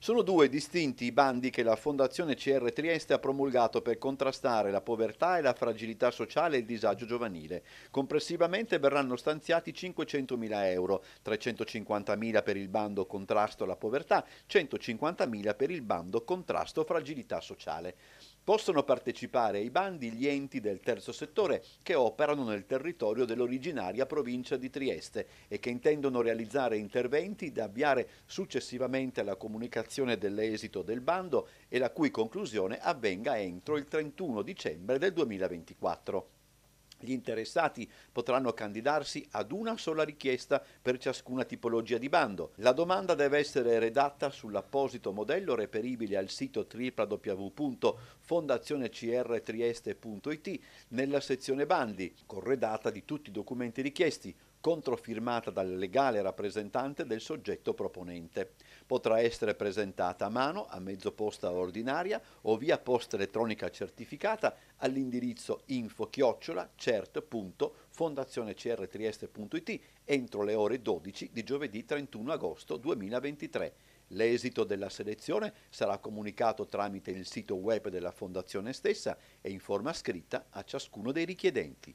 Sono due distinti i bandi che la Fondazione CR Trieste ha promulgato per contrastare la povertà e la fragilità sociale e il disagio giovanile. Complessivamente verranno stanziati 500.000 euro, 350.000 per il bando contrasto alla povertà, 150.000 per il bando contrasto fragilità sociale. Possono partecipare ai bandi gli enti del terzo settore che operano nel territorio dell'originaria provincia di Trieste e che intendono realizzare interventi da avviare successivamente alla comunicazione comunicazione dell'esito del bando e la cui conclusione avvenga entro il 31 dicembre del 2024. Gli interessati potranno candidarsi ad una sola richiesta per ciascuna tipologia di bando. La domanda deve essere redatta sull'apposito modello reperibile al sito www.fondazionecrtrieste.it nella sezione bandi, corredata di tutti i documenti richiesti, controfirmata dal legale rappresentante del soggetto proponente. Potrà essere presentata a mano, a mezzo posta ordinaria o via posta elettronica certificata all'indirizzo info-cert.fondazionecrtrieste.it entro le ore 12 di giovedì 31 agosto 2023. L'esito della selezione sarà comunicato tramite il sito web della Fondazione stessa e in forma scritta a ciascuno dei richiedenti.